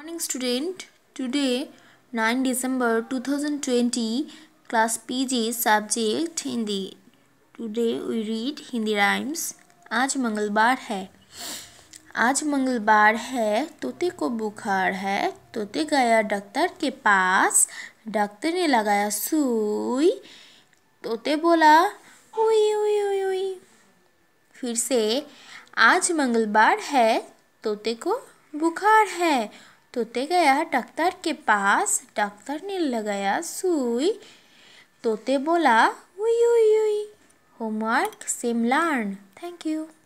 morning student today 9 दिसंबर 2020 class pg subject Hindi today we read Hindi rhymes आज मंगलवार है आज मंगलवार है तोते को बुखार है तोते गया डॉक्टर के पास डॉक्टर ने लगाया सुई तोते बोला उई उई उई उई फिर से आज मंगलवार है तोते को बुखार है तोते गया डॉक्टर के पास डॉक्टर ने लगाया सुई तोते बोला उई उई उई homework same learn thank you